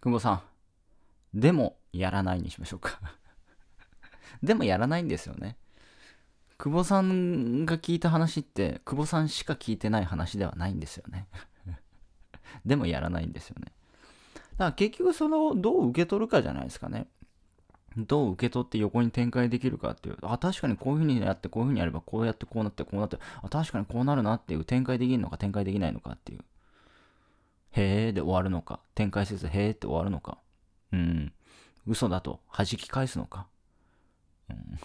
久保さん、でもやらないにしましょうか でもやらないんですよね。久保さんが聞いた話って、久保さんしか聞いてない話ではないんですよね でもやらないんですよね。だから結局その、どう受け取るかじゃないですかね。どう受け取って横に展開できるかっていう、あ、確かにこういうふうにやって、こういうふうにやれば、こうやってこうなって、こうなって、あ、確かにこうなるなっていう、展開できるのか展開できないのかっていう。へーで終わるのか、展開せずへーって終わるのか、うん、嘘だと弾き返すのか。うん、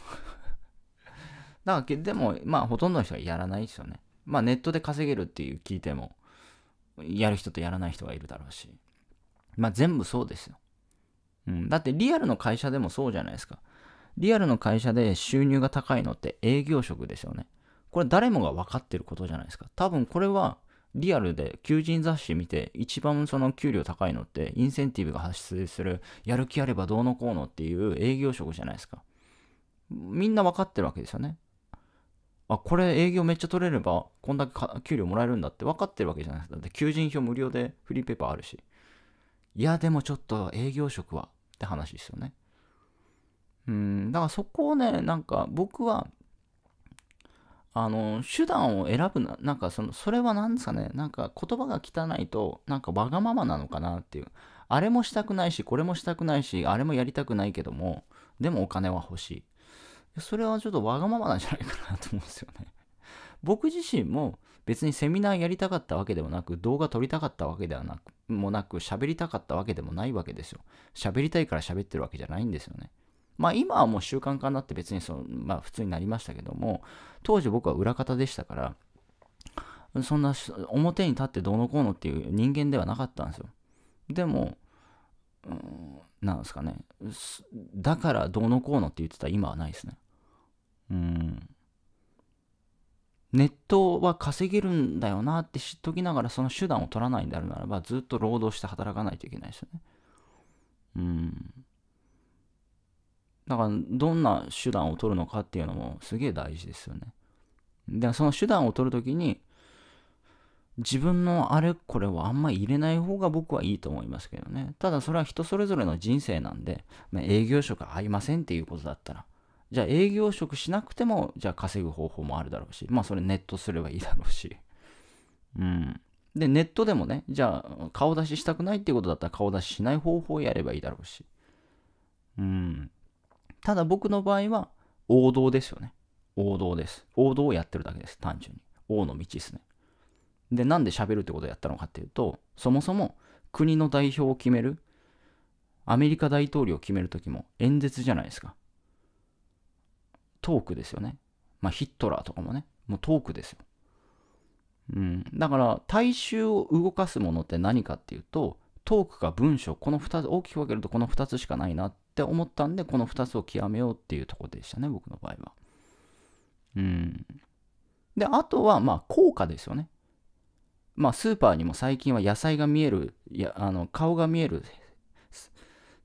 だかでも、まあほとんどの人はやらないですよね。まあネットで稼げるっていう聞いても、やる人とやらない人がいるだろうし。まあ全部そうですよ。うん、だってリアルの会社でもそうじゃないですか。リアルの会社で収入が高いのって営業職ですよね。これ誰もが分かってることじゃないですか。多分これはリアルで求人雑誌見て一番その給料高いのってインセンティブが発生するやる気あればどうのこうのっていう営業職じゃないですかみんな分かってるわけですよねあこれ営業めっちゃ取れればこんだけ給料もらえるんだって分かってるわけじゃないですかだって求人票無料でフリーペーパーあるしいやでもちょっと営業職はって話ですよねうんだからそこをねなんか僕はあの、手段を選ぶな、なんかその、それは何ですかね、なんか言葉が汚いと、なんかわがままなのかなっていう。あれもしたくないし、これもしたくないし、あれもやりたくないけども、でもお金は欲しい。それはちょっとわがままなんじゃないかなと思うんですよね。僕自身も別にセミナーやりたかったわけでもなく、動画撮りたかったわけではなく、もなく、喋りたかったわけでもないわけですよ。喋りたいから喋ってるわけじゃないんですよね。まあ今はもう習慣化になって別にその、まあ普通になりましたけども、当時僕は裏方でしたから、そんな表に立ってどうのこうのっていう人間ではなかったんですよ。でも、うん、なんですかね。だからどうのこうのって言ってた今はないですね。うん。ネットは稼げるんだよなって知っときながらその手段を取らないんであるならばずっと労働して働かないといけないですよね。うん。だからどんな手段を取るのかっていうのもすげえ大事ですよね。で、その手段を取るときに自分のあれこれはあんま入れない方が僕はいいと思いますけどね。ただそれは人それぞれの人生なんで、まあ、営業職合いませんっていうことだったら、じゃあ営業職しなくても、じゃあ稼ぐ方法もあるだろうし、まあそれネットすればいいだろうし。うん。で、ネットでもね、じゃあ顔出ししたくないっていうことだったら顔出ししない方法やればいいだろうし。うん。ただ僕の場合は王道ですよね。王道です。王道をやってるだけです。単純に。王の道ですね。で、なんで喋るってことをやったのかっていうと、そもそも国の代表を決める、アメリカ大統領を決めるときも演説じゃないですか。トークですよね。まあヒットラーとかもね、もうトークですよ。うん。だから、大衆を動かすものって何かっていうと、トークか文章、この2つ、大きく分けるとこの2つしかないなって思ったんで、この2つを極めようっていうとこでしたね、僕の場合は。うん。で、あとは、まあ、効果ですよね。まあ、スーパーにも最近は野菜が見える、やあの顔が見える、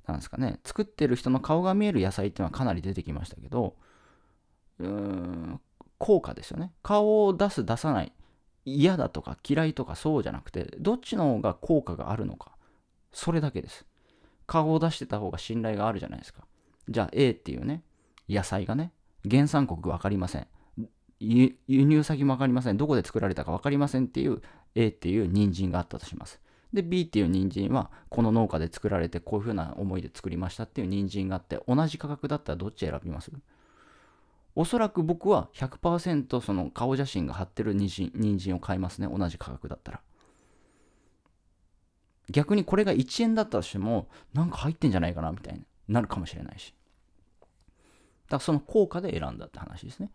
なんですかね、作ってる人の顔が見える野菜っていうのはかなり出てきましたけど、うーん、効果ですよね。顔を出す、出さない、嫌だとか嫌いとかそうじゃなくて、どっちの方が効果があるのか。それだけです。顔を出してた方が信頼があるじゃないですか。じゃあ A っていうね、野菜がね、原産国分かりません。輸入先も分かりません。どこで作られたか分かりませんっていう A っていう人参があったとします。で、B っていう人参は、この農家で作られて、こういう風な思いで作りましたっていう人参があって、同じ価格だったらどっち選びますおそらく僕は100%その顔写真が貼ってる人参を買いますね。同じ価格だったら。逆にこれが1円だったとしても、なんか入ってんじゃないかなみたいになるかもしれないし。だからその効果で選んだって話ですね。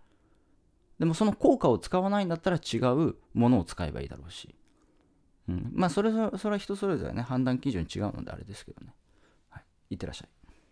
でもその効果を使わないんだったら違うものを使えばいいだろうし。うん、まあそれそれは人それぞれね、判断基準違うのであれですけどね。はい、いってらっしゃい。